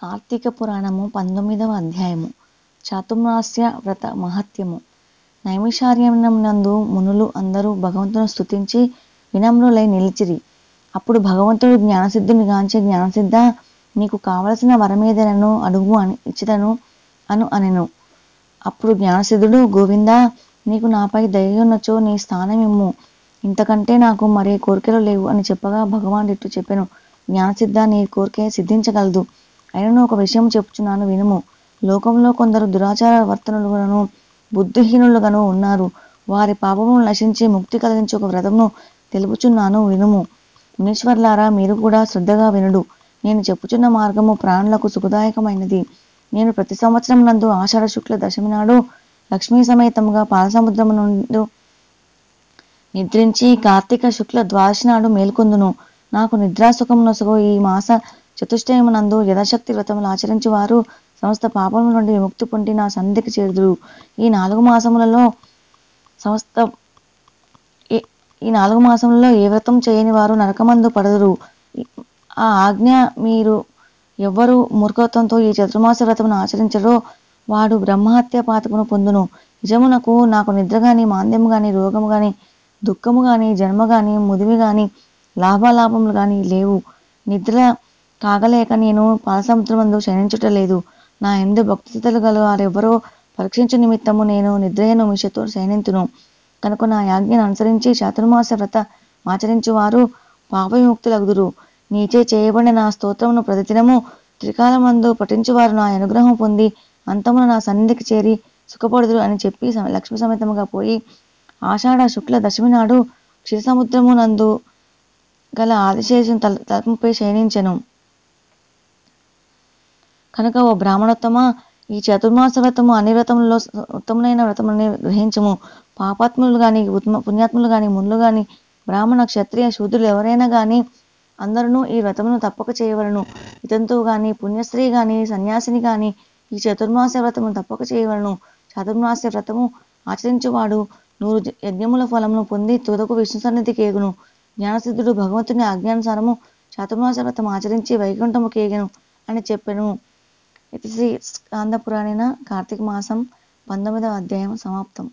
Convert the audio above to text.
కార్తీక పురాణము పంతొమ్మిదవ అధ్యాయము చాతుర్మాస్య వ్రత మహత్యము నందు మునులు అందరూ భగవంతుని స్థుతించి వినమ్రులై నిలిచిరి అప్పుడు భగవంతుడు జ్ఞానసిద్ధుని గాంచే జ్ఞానసిద్ధ నీకు కావలసిన వరమేదనను అడుగు అని ఇచ్చితను అను అనెను అప్పుడు జ్ఞానసిద్ధుడు గోవింద నీకు నాపై దయ్యున్నచో నీ స్థానం ఇమ్ము ఇంతకంటే నాకు మరే కోరికలు లేవు అని చెప్పగా భగవాన్ ఇట్టు చెప్పాను జ్ఞానసిద్ధ నీ కోరికే సిద్ధించగలదు అయినను ఒక విషయం చెప్తున్నాను వినుము లోకంలో కొందరు దురాచార వర్తనులుగాను బుద్ధిహీనులుగాను ఉన్నారు వారి పాపమును నశించి ముక్తి కలిగించే ఒక వ్రతమును తెలుపుచున్నాను వినుము మునీశ్వర్లారా మీరు కూడా శ్రద్ధగా వినుడు నేను చెప్పుచున్న మార్గము ప్రాణులకు సుఖదాయకమైనది నేను ప్రతి సంవత్సరం నందు ఆషాఢ శుక్ల దశమి నాడు లక్ష్మీ సమేతముగా పాలసముద్రము నుండి నిద్రించి కార్తీక శుక్ల ద్వాదశి నాడు మేల్కొందును నాకు నిద్రాసుఖం నొసగో ఈ మాస చతుష్టయమునందు యథాశక్తి వ్రతములు వారు సమస్త పాపముల నుండి విముక్తి పొంది నా సంధికి చేరుదురు ఈ నాలుగు మాసములలో సమస్త ఈ నాలుగు మాసములలో ఏ వ్రతం చేయని వారు నరకమందు పడదురు ఆ ఆజ్ఞ మీరు ఎవ్వరు మూర్ఖత్వంతో ఈ చతుర్మాస వ్రతమును ఆచరించరో వాడు బ్రహ్మహత్య పాతకును పొందును నిజమునకు నాకు నిద్ర గాని మాంద్యము గాని రోగము గాని దుఃఖము గాని జన్మ గాని ముదిమి గాని లాభాలాభములు గాని లేవు నిద్ర కాగలేక నేను పాలసముద్రమందు లేదు నా ఎందు భక్తితలు గల వారెవరో పరీక్షించు నిమిత్తము నేను నిద్రయను మిషతో శయనింతును కనుక నా యాజ్ఞను అనుసరించి చాతుర్మాస వ్రత ఆచరించు వారు పాపవిముక్తులగుదురు నీచే చేయబడిన నా స్తోత్రమును ప్రతిదినము త్రికాలమందు పఠించువారు నా అనుగ్రహం పొంది అంతమున నా సన్నిధికి చేరి సుఖపడుదురు అని చెప్పి లక్ష్మి సమేతముగా పోయి ఆషాఢ శుక్ల దశమి నాడు నందు గల ఆదిశేషం తల తలపై శయనించను కనుక ఓ బ్రాహ్మణోత్తమ ఈ చతుర్మాస వ్రతము అన్ని వ్రతములలో ఉత్తమైన వ్రతములని గ్రహించము పాపాత్ములు కానీ ఉత్మ పుణ్యాత్ములు కానీ ముళ్ళు కానీ బ్రాహ్మణ క్షత్రియ శూద్రులు ఎవరైనా కానీ అందరూ ఈ వ్రతమును తప్పక చేయవలను వితంతువు కానీ పుణ్యశ్రీ కానీ సన్యాసిని కానీ ఈ చతుర్మాస వ్రతము తప్పక చేయవలను చతుర్మాస వ్రతము ఆచరించువాడు నూరు యజ్ఞముల ఫలమును పొంది తుదకు విష్ణు సన్నిధికి ఎగును జ్ఞానసిద్ధుడు భగవంతుని ఆజ్ఞానుసారము చతుర్మాస వ్రతం ఆచరించి వైకుంఠము కేగను అని చెప్పెను ఇది శ్రీ పురాణిన కార్తీక మాసం పంతొమ్మిదవ అధ్యాయం సమాప్తం